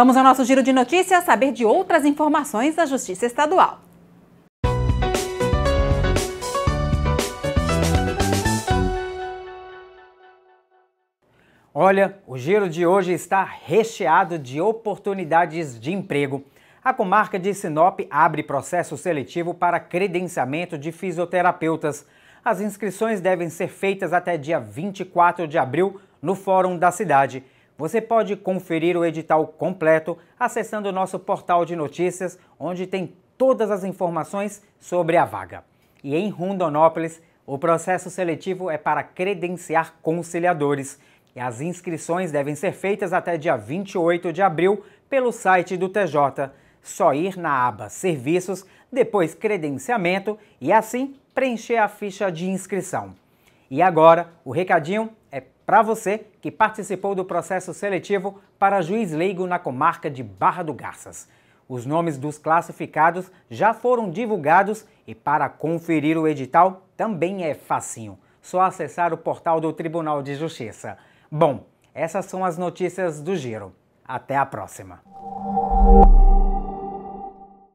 Vamos ao nosso giro de notícias saber de outras informações da Justiça Estadual. Olha, o giro de hoje está recheado de oportunidades de emprego. A comarca de Sinop abre processo seletivo para credenciamento de fisioterapeutas. As inscrições devem ser feitas até dia 24 de abril no Fórum da Cidade. Você pode conferir o edital completo acessando o nosso portal de notícias, onde tem todas as informações sobre a vaga. E em Rondonópolis, o processo seletivo é para credenciar conciliadores e as inscrições devem ser feitas até dia 28 de abril pelo site do TJ. Só ir na aba Serviços, depois Credenciamento e assim preencher a ficha de inscrição. E agora, o recadinho é para você que participou do processo seletivo para juiz leigo na comarca de Barra do Garças. Os nomes dos classificados já foram divulgados e para conferir o edital também é facinho. Só acessar o portal do Tribunal de Justiça. Bom, essas são as notícias do Giro. Até a próxima.